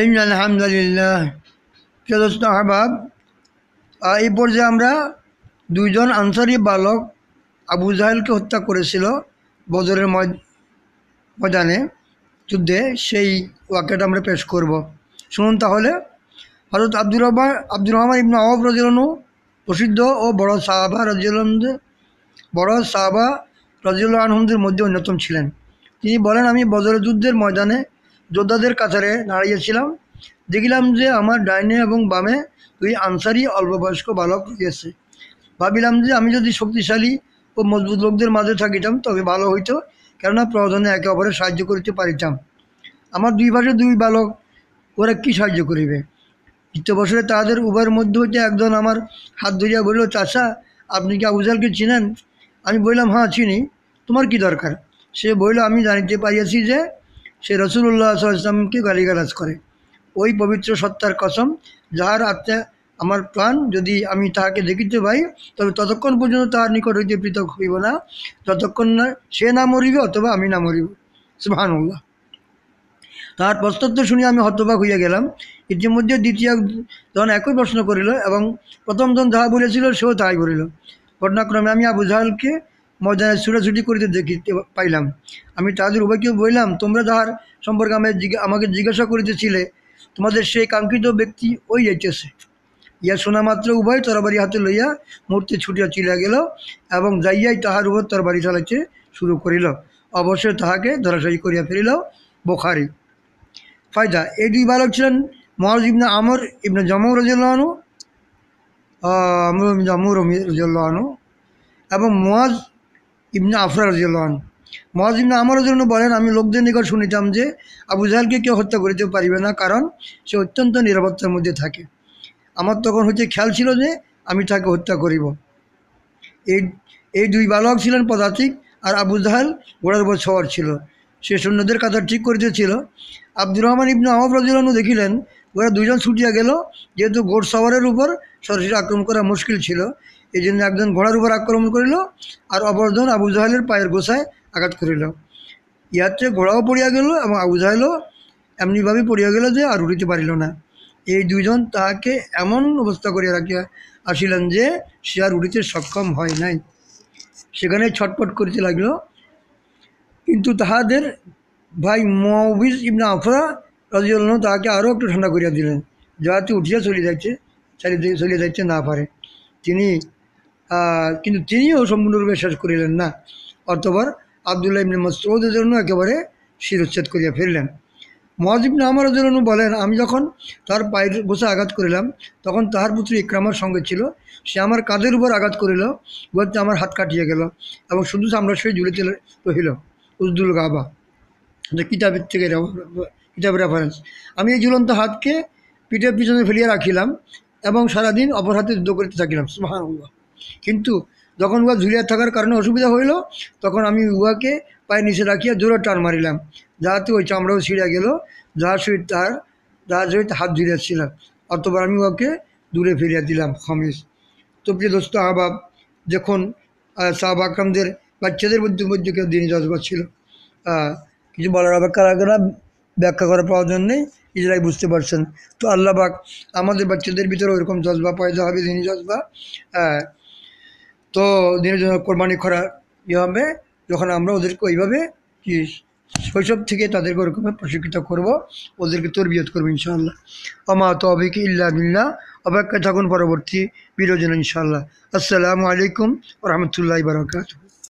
in আলহামদুলিল্লাহ কে দোস্ত আহবাব এই পর্যায়ে আমরা দুইজন আনসারি বালক আবু জাহেলকে হত্যা করেছিল বদরের ময়দানে যুদ্ধে সেই ওয়াক্যটা আমরা পেশ করব শুনুন তাহলে হরত আব্দুর রহমান আব্দুর রহমান ইবনু আহব রাজিউলনু প্রসিদ্ধ ও বড় সাহাবা রাজিউল বড় সাহাবা রাজিউল আহমদের মধ্যে অন্যতম ছিলেন তিনি বলেন আমি বদরের যুদ্ধের ময়দানে যোদ্ধাদের কাছারে দাঁড়িয়েছিলাম দেখিলাম যে আমার ডাইনে এবং বামে দুই আনসারি অল্পবয়স্ক বালক রয়েছে ভাবিলাম যে আমি যদি শক্তিশালী ও মজবুত লোকদের মাঝে থাকিতাম তবে ভালো হইতো কেননা প্রয়োজনে একে অপরের সাহায্য করিতে পারিতাম আমার দুই পাশে দুই বালক ওরা কি সাহায্য করিবে বছরে তাদের উভয়ের মধ্যে হইতে একজন আমার হাত ধরিয়া বলিল চাষা আপনি কি আবুজালকে চিনেন আমি বললাম হ্যাঁ চিনি তোমার কি দরকার সে বইল আমি জানিতে পারিয়াছি যে সে রসুল্লাহ সাল্লামকে গালিগালাজ করে ওই পবিত্র সত্তার কসম যাহার আত্মা আমার প্রাণ যদি আমি তাহাকে দেখিতে পাই তবে ততক্ষণ পর্যন্ত তাহার নিকট হইতে পৃথক হইব না ততক্ষণ না সে না মরিবে অথবা আমি না মরিব সুহানুল্লাহ তাহার প্রস্তত্ব শুনিয়া আমি হতবাক হইয়া গেলাম ইতিমধ্যে দ্বিতীয় জন একই প্রশ্ন করিল এবং প্রথম জন যাহা বলেছিল সেও তাই বলিল ঘটনাক্রমে আমি আবু জাহালকে ময়দানে ছুটাছুটি করিতে দেখিতে পাইলাম আমি তাদের উভয়কে বললাম তোমরা তাহার সম্পর্কে আমি আমাকে জিজ্ঞাসা করিতেছিলে তোমাদের সেই কাঙ্ক্ষিত ব্যক্তি ওই যাইতেছে ইয়া শোনা মাত্র উভয় তরবারি হাতে লইয়া মূর্তি ছুটিয়া চলিয়া গেল এবং যাইয়াই তাহার উপর তরবারি চালাইতে শুরু করিল অবশ্যই তাহাকে ধরাশায়ী করিয়া ফেলিল বোখারি ফায়দা এই দুই বালক ছিলেন মহাজ ইবনা আমর ইবনা জামু রাজু আমর ইবনা জামু রমি এবং মহাজ ইবনে আফরার জেলন মহাজ ইবনে আমার জন্য বলেন আমি লোকদের নিকট শুনিতাম যে আবু জাহালকে কেউ হত্যা করিতে পারিবে না কারণ সে অত্যন্ত নিরাপত্তার মধ্যে থাকে আমার তখন হচ্ছে খেয়াল ছিল যে আমি তাকে হত্যা করিব এই এই দুই বালক ছিলেন পদাতিক আর আবু জাহাল গোড়ার উপর সওয়ার ছিল সে সৈন্যদের কাতার ঠিক করিতেছিল আব্দুর রহমান ইবনু আহমদ রাজিউল্লাহ দেখিলেন ওরা দুজন ছুটিয়া গেল যেহেতু গোড় সওয়ারের উপর সরাসরি আক্রমণ করা মুশকিল ছিল এই জন্য একজন ঘোড়ার উপর আক্রমণ করিল আর অপরজন আবু জাহেলের পায়ের গোসায় আঘাত করিল ইয়াতে ঘোড়াও পড়িয়া গেল এবং আবু জাহেলও এমনিভাবে পড়িয়া গেল যে আর উঠিতে পারিল না এই দুজন তাহাকে এমন অবস্থা করিয়া রাখিয়া আসিলেন যে সে আর উঠিতে সক্ষম হয় নাই সেখানে ছটপট করিতে লাগিল কিন্তু তাহাদের ভাই মহবিজ ইবনা আফরা রাজিউল্লাহ তাহাকে আরও একটু ঠান্ডা করিয়া দিলেন যাহাতে উঠিয়া চলিয়ে যাচ্ছে চালিয়ে চলে যাচ্ছে না পারে তিনি কিন্তু তিনিও সম্পূর্ণরূপে শেষ করিলেন না অতবার আবদুল্লাহ ইবনে মসৌদের জন্য একেবারে শিরোচ্ছেদ করিয়া ফিরলেন মহাজিবনে আমার জন্য বলেন আমি যখন তার পায়ের বসে আঘাত করিলাম তখন তাহার পুত্র ইকরামার সঙ্গে ছিল সে আমার কাঁধের উপর আঘাত করিল বলতে আমার হাত কাটিয়ে গেল এবং শুধু আমরা সেই ঝুলিতে রহিল উজদুল গাবা কিতাবের থেকে কিতাবের রেফারেন্স আমি এই ঝুলন্ত হাতকে পিঠের পিছনে ফেলিয়া রাখিলাম এবং সারাদিন অপর হাতে যুদ্ধ করিতে থাকিলাম সুহান কিন্তু যখন উহা ঝুলিয়া থাকার কারণে অসুবিধা হইল তখন আমি উহাকে পায়ে নিচে রাখিয়া জোরে টান মারিলাম যাহাতে ওই চামড়াও ছিঁড়া গেল যাহার সহিত তার যাহার সহিত হাত ঝুলিয়াছিলাম অতবার আমি উহাকে দূরে ফিরিয়া দিলাম খমিস তো প্রিয় দোস্ত আহবাব যখন সাহাব আকরামদের বাচ্চাদের মধ্যে মধ্যে কেউ দিনে যাওয়া ছিল কিছু বলার অপেক্ষা রাখে না ব্যাখ্যা করার প্রয়োজন নেই নিজেরাই বুঝতে পারছেন তো আল্লাহবাক আমাদের বাচ্চাদের ভিতরে ওইরকম জজবা পয়দা হবে দিনী জজবা তো দিনের জন্য কোরবানি করা ইয়ে হবে যখন আমরা ওদেরকে ওইভাবে কি শৈশব থেকে তাদেরকে ওরকমভাবে প্রশিক্ষিত করব ওদেরকে তরবিয়ত করবো ইনশাআল্লাহ আমা তবিক ইল্লা বিল্লা অপেক্ষায় থাকুন পরবর্তী বিরোজন ইনশাআল্লাহ আসসালামু আলাইকুম রহমতুল্লাহ বারকাতু